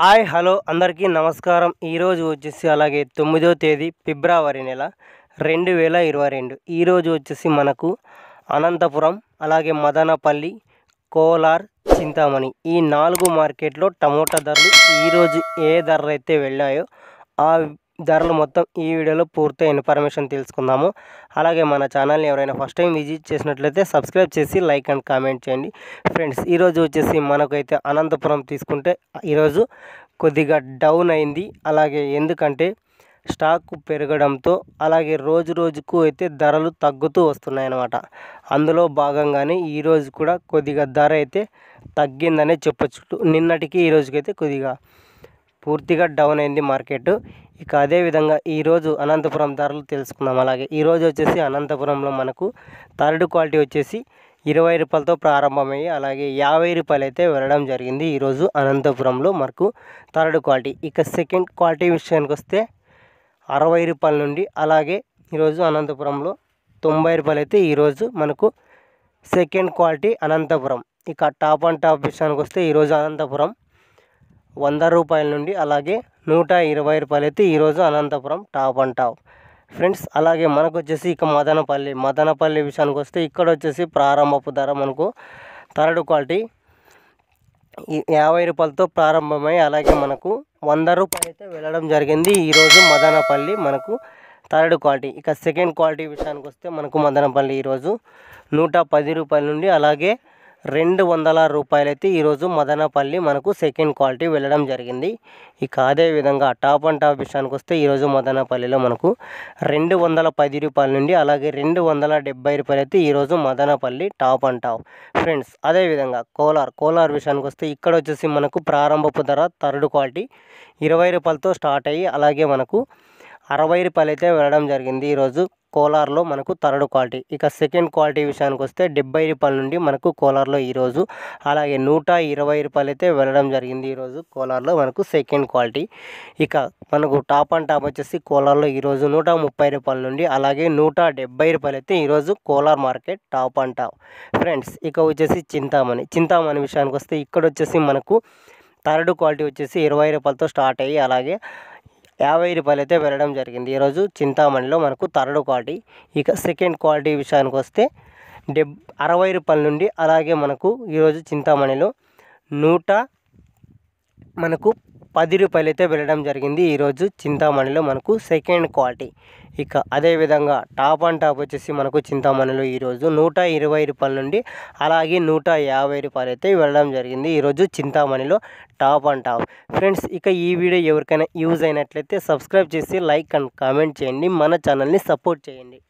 hi hello అందరికీ నమస్కారం ఈరోజు వచ్చేసి అలాగే తొమ్మిదో తేదీ ఫిబ్రవరి నెల రెండు వేల ఇరవై రెండు ఈరోజు వచ్చేసి మనకు అనంతపురం అలాగే మదనపల్లి కోలార్ చింతామణి ఈ నాలుగు మార్కెట్లో టమోటా ధరలు ఈరోజు ఏ ధరలు అయితే వెళ్ళాయో ఆ ధరలు మొత్తం ఈ వీడియోలో పూర్తి ఇన్ఫర్మేషన్ తెలుసుకుందాము అలాగే మన ఛానల్ని ఎవరైనా ఫస్ట్ టైం విజిట్ చేసినట్లయితే సబ్స్క్రైబ్ చేసి లైక్ అండ్ కామెంట్ చేయండి ఫ్రెండ్స్ ఈరోజు వచ్చేసి మనకైతే అనంతపురం తీసుకుంటే ఈరోజు కొద్దిగా డౌన్ అయింది అలాగే ఎందుకంటే స్టాక్ పెరగడంతో అలాగే రోజు రోజుకు అయితే ధరలు తగ్గుతూ వస్తున్నాయన్నమాట అందులో భాగంగానే ఈరోజు కూడా కొద్దిగా ధర అయితే తగ్గిందనే చెప్పొచ్చు నిన్నటికి ఈరోజుకైతే కొద్దిగా పూర్తిగా డౌన్ అయింది మార్కెట్ ఇక అదేవిధంగా ఈరోజు అనంతపురం ధరలు తెలుసుకుందాం అలాగే ఈరోజు వచ్చేసి అనంతపురంలో మనకు థర్డ్ క్వాలిటీ వచ్చేసి ఇరవై రూపాయలతో ప్రారంభమయ్యి అలాగే యాభై రూపాయలు అయితే వెళ్ళడం జరిగింది ఈరోజు అనంతపురంలో మనకు థర్డ్ క్వాలిటీ ఇక సెకండ్ క్వాలిటీ విషయానికి వస్తే అరవై రూపాయల నుండి అలాగే ఈరోజు అనంతపురంలో తొంభై రూపాయలు అయితే ఈరోజు మనకు సెకండ్ క్వాలిటీ అనంతపురం ఇక టాప్ అండ్ టాప్ విషయానికి వస్తే ఈరోజు అనంతపురం వంద రూపాయల నుండి అలాగే నూట ఇరవై రూపాయలు అయితే ఈరోజు Anantapuram top and top friends అలాగే మనకు వచ్చేసి ఇక మదనపల్లి మదనపల్లి విషయానికి వస్తే ఇక్కడ వచ్చేసి ప్రారంభపు ధర మనకు థర్డ్ క్వాలిటీ యాభై రూపాయలతో ప్రారంభమై అలాగే మనకు వంద రూపాయలు అయితే వెళ్ళడం జరిగింది ఈరోజు మదనపల్లి మనకు థర్డ్ క్వాలిటీ ఇక సెకండ్ క్వాలిటీ విషయానికి వస్తే మనకు మదనపల్లి ఈరోజు నూట పది రూపాయల నుండి అలాగే రెండు వందల రూపాయలైతే ఈరోజు మదనపల్లి మనకు సెకండ్ క్వాలిటీ వెళ్ళడం జరిగింది ఇక అదేవిధంగా టాప్ అండ్ టాప్ విషయానికి వస్తే ఈరోజు మదనపల్లిలో మనకు రెండు వందల పది రూపాయల నుండి అలాగే రెండు వందల డెబ్బై రూపాయలైతే ఈరోజు Madanapalle top and top friends అదేవిధంగా కోలార్ కోలార్ విషయానికి వస్తే ఇక్కడ వచ్చేసి మనకు ప్రారంభపు ధర థర్డ్ క్వాలిటీ ఇరవై రూపాయలతో స్టార్ట్ అయ్యి అలాగే మనకు అరవై రూపాయలైతే వెళ్ళడం జరిగింది ఈరోజు కోలార్లో మనకు థర్డ్ క్వాలిటీ ఇక సెకండ్ క్వాలిటీ విషయానికి వస్తే డెబ్బై రూపాయల నుండి మనకు కోలార్లో ఈరోజు అలాగే నూట ఇరవై రూపాయలు అయితే వెళ్ళడం జరిగింది ఈరోజు కోలార్లో మనకు సెకండ్ క్వాలిటీ ఇక మనకు టాప్ అండ్ టాప్ వచ్చేసి కోలార్లో ఈరోజు నూట ముప్పై రూపాయల నుండి అలాగే నూట డెబ్బై రూపాయలు అయితే ఈరోజు Kolar market top and top friends ఇక వచ్చేసి చింతామణి చింతామణి విషయానికి వస్తే ఇక్కడ వచ్చేసి మనకు థర్డ్ క్వాలిటీ వచ్చేసి ఇరవై రూపాయలతో స్టార్ట్ అయ్యి అలాగే యాభై రూపాయలు అయితే వెళ్ళడం జరిగింది ఈరోజు చింతామణిలో మనకు థర్డ్ క్వాలిటీ ఇక సెకండ్ క్వాలిటీ విషయానికి వస్తే డెబ్ అరవై రూపాయల నుండి అలాగే మనకు ఈరోజు చింతామణిలో నూట మనకు పది రూపాయలైతే వెళ్ళడం జరిగింది ఈరోజు చింతామణిలో మనకు సెకండ్ క్వాలిటీ ఇక అదేవిధంగా టాప్ అండ్ టాప్ వచ్చేసి మనకు చింతామణిలో ఈరోజు నూట ఇరవై రూపాయల నుండి అలాగే నూట యాభై రూపాయలు అయితే వెళ్ళడం జరిగింది ఈరోజు చింతామణిలో టాప్ అండ్ టాప్ ఫ్రెండ్స్ ఇక ఈ వీడియో ఎవరికైనా యూజ్ అయినట్లయితే సబ్స్క్రైబ్ చేసి లైక్ అండ్ కామెంట్ చేయండి మన ఛానల్ని సపోర్ట్ చేయండి